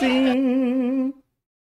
Sim,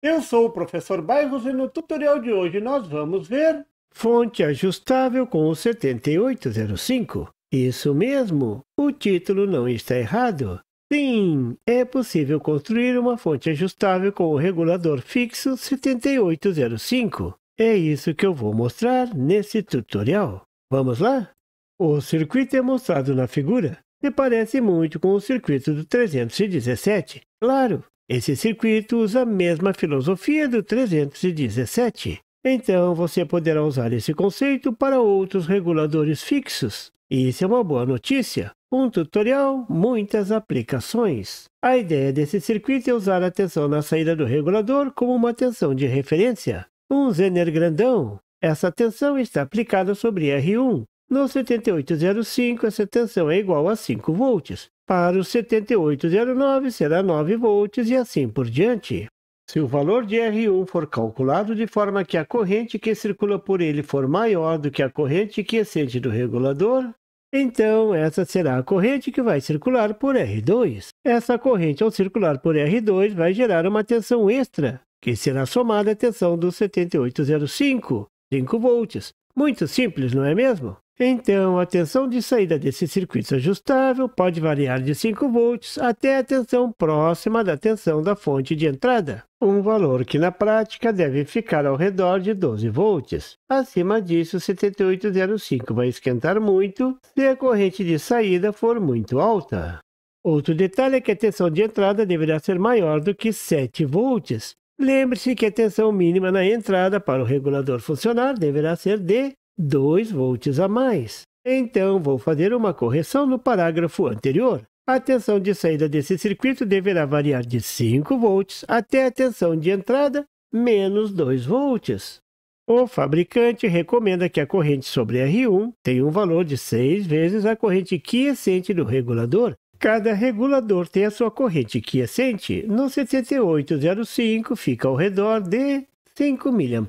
Eu sou o professor Bairros e no tutorial de hoje nós vamos ver fonte ajustável com o 7805. Isso mesmo, o título não está errado. Sim, é possível construir uma fonte ajustável com o regulador fixo 7805. É isso que eu vou mostrar nesse tutorial. Vamos lá? O circuito é mostrado na figura e parece muito com o circuito do 317. Claro, esse circuito usa a mesma filosofia do 317. Então, você poderá usar esse conceito para outros reguladores fixos. E isso é uma boa notícia. Um tutorial, muitas aplicações. A ideia desse circuito é usar a tensão na saída do regulador como uma tensão de referência. Um zener grandão. Essa tensão está aplicada sobre R1, no 7805, essa tensão é igual a 5 volts. Para o 7809, será 9 volts e assim por diante. Se o valor de R1 for calculado de forma que a corrente que circula por ele for maior do que a corrente que excede do regulador, então essa será a corrente que vai circular por R2. Essa corrente, ao circular por R2, vai gerar uma tensão extra, que será somada à tensão do 7805, 5 volts. Muito simples, não é mesmo? Então, a tensão de saída desse circuito ajustável pode variar de 5 volts até a tensão próxima da tensão da fonte de entrada, um valor que na prática deve ficar ao redor de 12 volts. Acima disso, 7805 vai esquentar muito se a corrente de saída for muito alta. Outro detalhe é que a tensão de entrada deverá ser maior do que 7 volts. Lembre-se que a tensão mínima na entrada para o regulador funcionar deverá ser de 2 volts a mais. Então, vou fazer uma correção no parágrafo anterior. A tensão de saída desse circuito deverá variar de 5 volts até a tensão de entrada, menos 2 volts. O fabricante recomenda que a corrente sobre R1 tenha um valor de 6 vezes a corrente quiescente do regulador. Cada regulador tem a sua corrente quiescente. No 7805 fica ao redor de 5 mA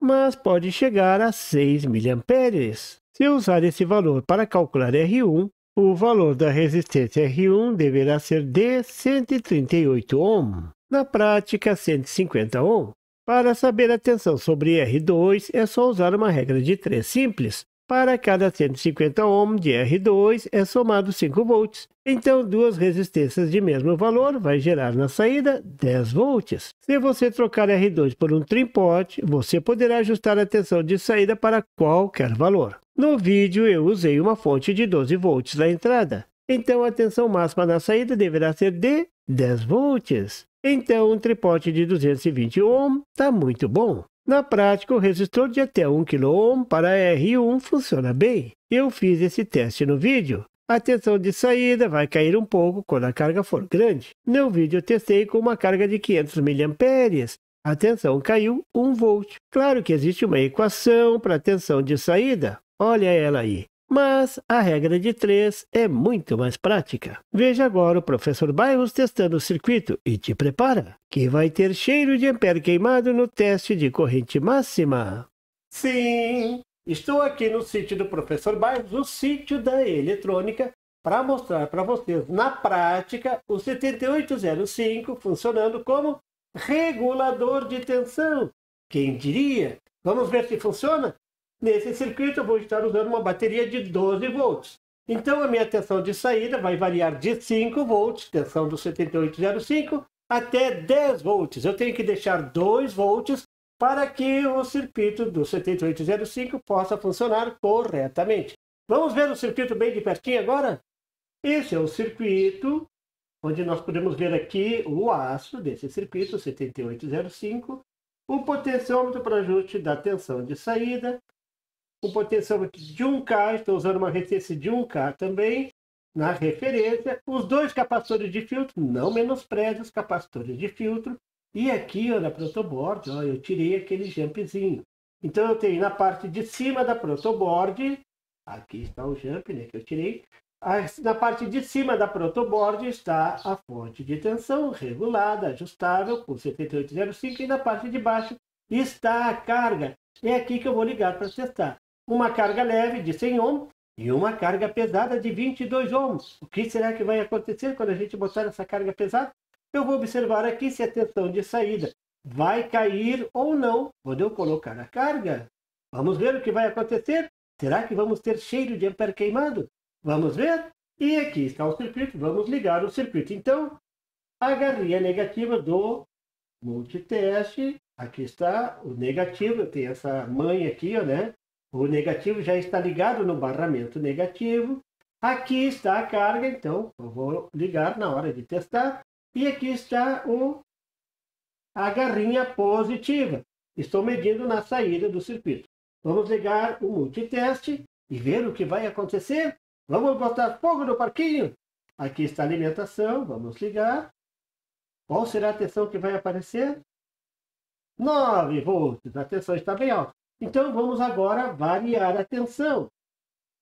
mas pode chegar a 6 mA. Se usar esse valor para calcular R1, o valor da resistência R1 deverá ser de 138 ohm, na prática 150 ohm. Para saber a tensão sobre R2, é só usar uma regra de 3 simples. Para cada 150 ohm de R2 é somado 5 volts. Então, duas resistências de mesmo valor vai gerar na saída 10 volts. Se você trocar R2 por um trimpote, você poderá ajustar a tensão de saída para qualquer valor. No vídeo, eu usei uma fonte de 12 volts na entrada. Então, a tensão máxima na saída deverá ser de 10 volts. Então, um tripote de 220 ohm está muito bom. Na prática, o resistor de até 1 kΩ para R1 funciona bem. Eu fiz esse teste no vídeo. A tensão de saída vai cair um pouco quando a carga for grande. No vídeo eu testei com uma carga de 500 mA. A tensão caiu 1 V. Claro que existe uma equação para a tensão de saída. Olha ela aí mas a regra de três é muito mais prática. Veja agora o professor Bairros testando o circuito e te prepara, que vai ter cheiro de ampere queimado no teste de corrente máxima. Sim, estou aqui no sítio do professor Bairros, o sítio da eletrônica, para mostrar para vocês na prática o 7805 funcionando como regulador de tensão. Quem diria? Vamos ver se funciona? Nesse circuito eu vou estar usando uma bateria de 12 volts. Então a minha tensão de saída vai variar de 5 volts, tensão do 7805, até 10 volts. Eu tenho que deixar 2 volts para que o circuito do 7805 possa funcionar corretamente. Vamos ver o circuito bem de pertinho agora? Esse é o circuito onde nós podemos ver aqui o aço desse circuito 7805, o potenciômetro para ajuste da tensão de saída, com potencial de 1K, estou usando uma resistência de 1K também, na referência, os dois capacitores de filtro, não menospreze os capacitores de filtro, e aqui ó, na protoboard, ó, eu tirei aquele jumpzinho. Então eu tenho na parte de cima da protoboard, aqui está o jump né, que eu tirei, na parte de cima da protoboard está a fonte de tensão regulada, ajustável, com 7805, e na parte de baixo está a carga. É aqui que eu vou ligar para testar uma carga leve de 100 ohms e uma carga pesada de 22 ohms. O que será que vai acontecer quando a gente botar essa carga pesada? Eu vou observar aqui se a tensão de saída vai cair ou não quando eu colocar a carga. Vamos ver o que vai acontecer. Será que vamos ter cheiro de ampere queimado? Vamos ver? E aqui está o circuito. Vamos ligar o circuito. Então, a garrinha negativa do multiteste. Aqui está o negativo. Tem essa mãe aqui, ó, né? O negativo já está ligado no barramento negativo. Aqui está a carga, então eu vou ligar na hora de testar. E aqui está o, a garrinha positiva. Estou medindo na saída do circuito. Vamos ligar o multiteste e ver o que vai acontecer. Vamos botar fogo no parquinho. Aqui está a alimentação, vamos ligar. Qual será a tensão que vai aparecer? 9 volts. A tensão está bem alta. Então vamos agora variar a tensão.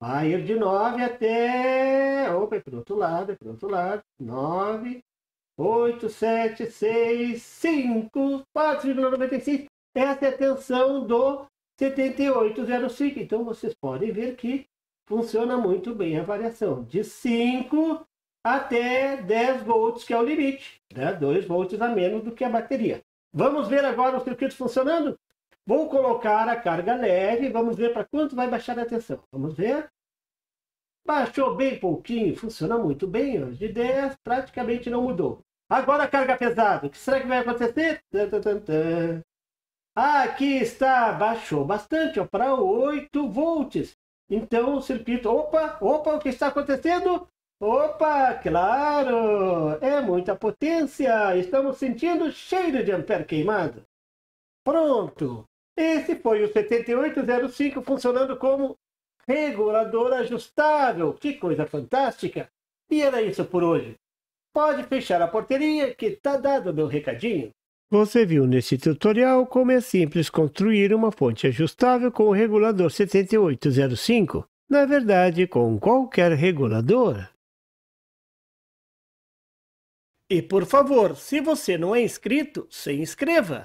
Vai ir de 9 até. Opa, é para o outro lado, é para o outro lado. 9, 8, 7, 6, 5, 4,96. Essa é a tensão do 7805. Então vocês podem ver que funciona muito bem a variação. De 5 até 10 volts, que é o limite. Né? 2 volts a menos do que a bateria. Vamos ver agora o circuito funcionando? Vou colocar a carga leve, vamos ver para quanto vai baixar a tensão. Vamos ver. Baixou bem pouquinho, funciona muito bem. Ó. De 10 praticamente não mudou. Agora a carga pesada, o que será que vai acontecer? Aqui está, baixou bastante, para 8 volts. Então o circuito, opa, opa, o que está acontecendo? Opa, claro, é muita potência, estamos sentindo cheiro de ampere queimado. Pronto, esse foi o 7805 funcionando como regulador ajustável. Que coisa fantástica! E era isso por hoje. Pode fechar a porteirinha que tá dado meu recadinho. Você viu nesse tutorial como é simples construir uma fonte ajustável com o regulador 7805, na verdade com qualquer regulador. E por favor, se você não é inscrito, se inscreva!